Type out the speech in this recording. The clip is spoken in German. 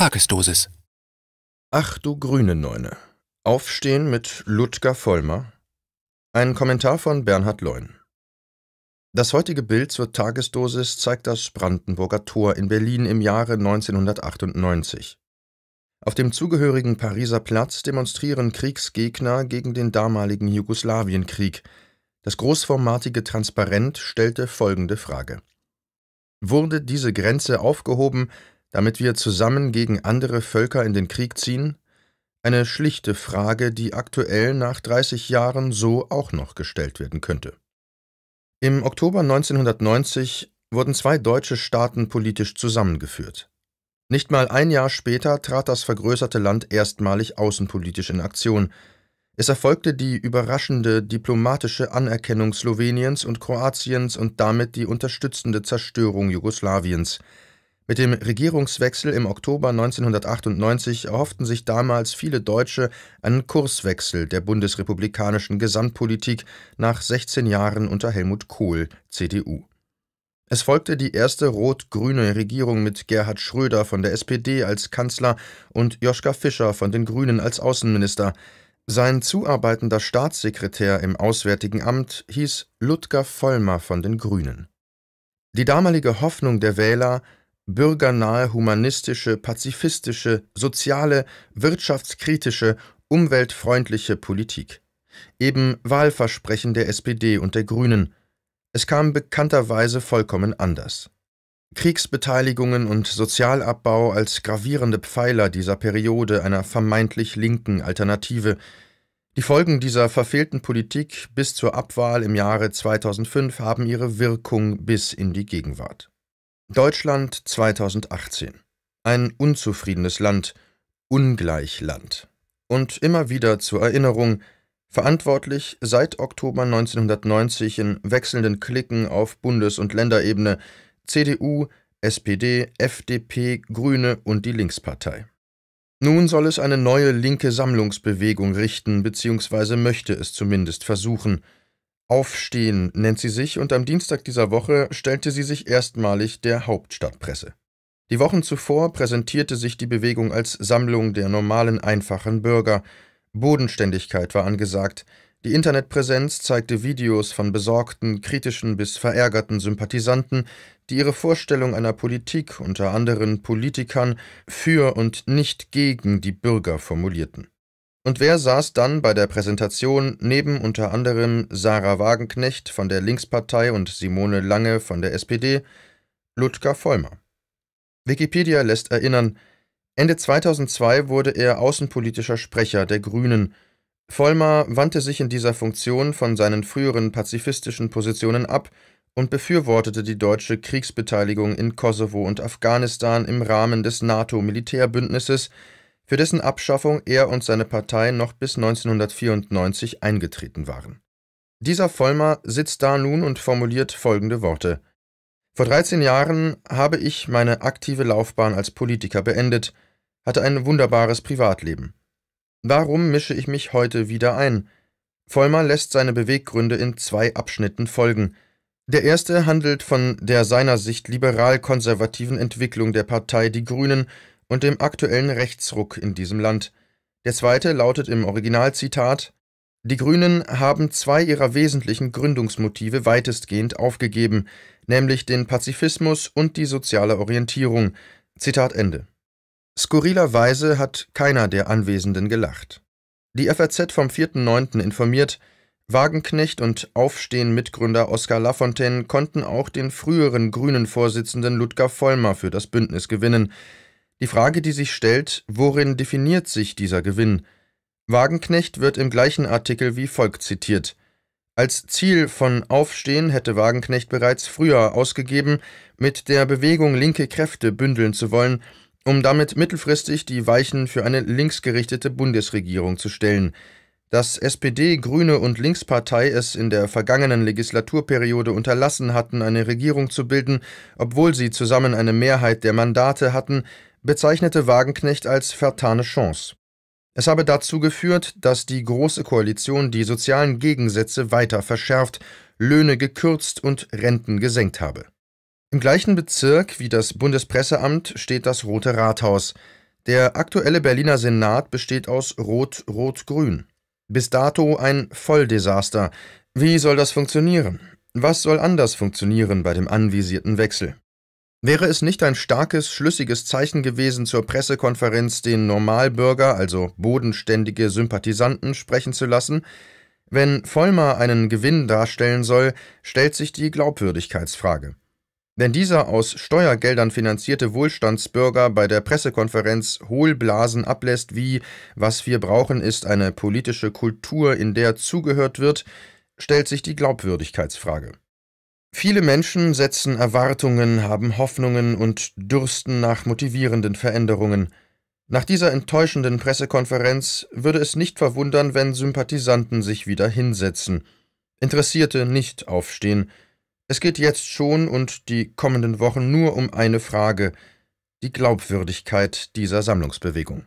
Tagesdosis. Ach du grüne Neune. Aufstehen mit Ludger Vollmer. Ein Kommentar von Bernhard Leun. Das heutige Bild zur Tagesdosis zeigt das Brandenburger Tor in Berlin im Jahre 1998. Auf dem zugehörigen Pariser Platz demonstrieren Kriegsgegner gegen den damaligen Jugoslawienkrieg. Das großformatige Transparent stellte folgende Frage. Wurde diese Grenze aufgehoben, damit wir zusammen gegen andere Völker in den Krieg ziehen? Eine schlichte Frage, die aktuell nach 30 Jahren so auch noch gestellt werden könnte. Im Oktober 1990 wurden zwei deutsche Staaten politisch zusammengeführt. Nicht mal ein Jahr später trat das vergrößerte Land erstmalig außenpolitisch in Aktion. Es erfolgte die überraschende diplomatische Anerkennung Sloweniens und Kroatiens und damit die unterstützende Zerstörung Jugoslawiens – mit dem Regierungswechsel im Oktober 1998 erhofften sich damals viele Deutsche einen Kurswechsel der bundesrepublikanischen Gesamtpolitik nach 16 Jahren unter Helmut Kohl, CDU. Es folgte die erste rot-grüne Regierung mit Gerhard Schröder von der SPD als Kanzler und Joschka Fischer von den Grünen als Außenminister. Sein zuarbeitender Staatssekretär im Auswärtigen Amt hieß Ludger Vollmer von den Grünen. Die damalige Hoffnung der Wähler bürgernahe, humanistische, pazifistische, soziale, wirtschaftskritische, umweltfreundliche Politik. Eben Wahlversprechen der SPD und der Grünen. Es kam bekannterweise vollkommen anders. Kriegsbeteiligungen und Sozialabbau als gravierende Pfeiler dieser Periode einer vermeintlich linken Alternative. Die Folgen dieser verfehlten Politik bis zur Abwahl im Jahre 2005 haben ihre Wirkung bis in die Gegenwart. Deutschland 2018. Ein unzufriedenes Land, ungleich Land. Und immer wieder zur Erinnerung, verantwortlich seit Oktober 1990 in wechselnden Klicken auf Bundes- und Länderebene CDU, SPD, FDP, Grüne und die Linkspartei. Nun soll es eine neue linke Sammlungsbewegung richten, beziehungsweise möchte es zumindest versuchen – Aufstehen nennt sie sich und am Dienstag dieser Woche stellte sie sich erstmalig der Hauptstadtpresse. Die Wochen zuvor präsentierte sich die Bewegung als Sammlung der normalen, einfachen Bürger. Bodenständigkeit war angesagt. Die Internetpräsenz zeigte Videos von besorgten, kritischen bis verärgerten Sympathisanten, die ihre Vorstellung einer Politik unter anderen Politikern für und nicht gegen die Bürger formulierten. Und wer saß dann bei der Präsentation neben unter anderem Sarah Wagenknecht von der Linkspartei und Simone Lange von der SPD? Ludger Vollmer. Wikipedia lässt erinnern, Ende 2002 wurde er außenpolitischer Sprecher der Grünen. Vollmer wandte sich in dieser Funktion von seinen früheren pazifistischen Positionen ab und befürwortete die deutsche Kriegsbeteiligung in Kosovo und Afghanistan im Rahmen des NATO-Militärbündnisses, für dessen Abschaffung er und seine Partei noch bis 1994 eingetreten waren. Dieser Vollmer sitzt da nun und formuliert folgende Worte Vor 13 Jahren habe ich meine aktive Laufbahn als Politiker beendet, hatte ein wunderbares Privatleben. Warum mische ich mich heute wieder ein? Vollmer lässt seine Beweggründe in zwei Abschnitten folgen. Der erste handelt von der seiner Sicht liberal-konservativen Entwicklung der Partei Die Grünen und dem aktuellen Rechtsruck in diesem Land. Der zweite lautet im Originalzitat Die Grünen haben zwei ihrer wesentlichen Gründungsmotive weitestgehend aufgegeben, nämlich den Pazifismus und die soziale Orientierung. Zitat Ende. Skurrilerweise hat keiner der Anwesenden gelacht. Die FAZ vom 4.9. informiert, Wagenknecht und Aufstehen-Mitgründer Oskar Lafontaine konnten auch den früheren Grünen-Vorsitzenden Ludger Vollmer für das Bündnis gewinnen. Die Frage, die sich stellt, worin definiert sich dieser Gewinn? Wagenknecht wird im gleichen Artikel wie folgt zitiert. Als Ziel von Aufstehen hätte Wagenknecht bereits früher ausgegeben, mit der Bewegung linke Kräfte bündeln zu wollen, um damit mittelfristig die Weichen für eine linksgerichtete Bundesregierung zu stellen. Dass SPD, Grüne und Linkspartei es in der vergangenen Legislaturperiode unterlassen hatten, eine Regierung zu bilden, obwohl sie zusammen eine Mehrheit der Mandate hatten, bezeichnete Wagenknecht als vertane Chance. Es habe dazu geführt, dass die Große Koalition die sozialen Gegensätze weiter verschärft, Löhne gekürzt und Renten gesenkt habe. Im gleichen Bezirk wie das Bundespresseamt steht das Rote Rathaus. Der aktuelle Berliner Senat besteht aus Rot-Rot-Grün. Bis dato ein Volldesaster. Wie soll das funktionieren? Was soll anders funktionieren bei dem anvisierten Wechsel? Wäre es nicht ein starkes, schlüssiges Zeichen gewesen, zur Pressekonferenz den Normalbürger, also bodenständige Sympathisanten, sprechen zu lassen? Wenn Vollmer einen Gewinn darstellen soll, stellt sich die Glaubwürdigkeitsfrage. Wenn dieser aus Steuergeldern finanzierte Wohlstandsbürger bei der Pressekonferenz Hohlblasen ablässt wie Was wir brauchen ist eine politische Kultur, in der zugehört wird, stellt sich die Glaubwürdigkeitsfrage. Viele Menschen setzen Erwartungen, haben Hoffnungen und dürsten nach motivierenden Veränderungen. Nach dieser enttäuschenden Pressekonferenz würde es nicht verwundern, wenn Sympathisanten sich wieder hinsetzen. Interessierte nicht aufstehen. Es geht jetzt schon und die kommenden Wochen nur um eine Frage die Glaubwürdigkeit dieser Sammlungsbewegung.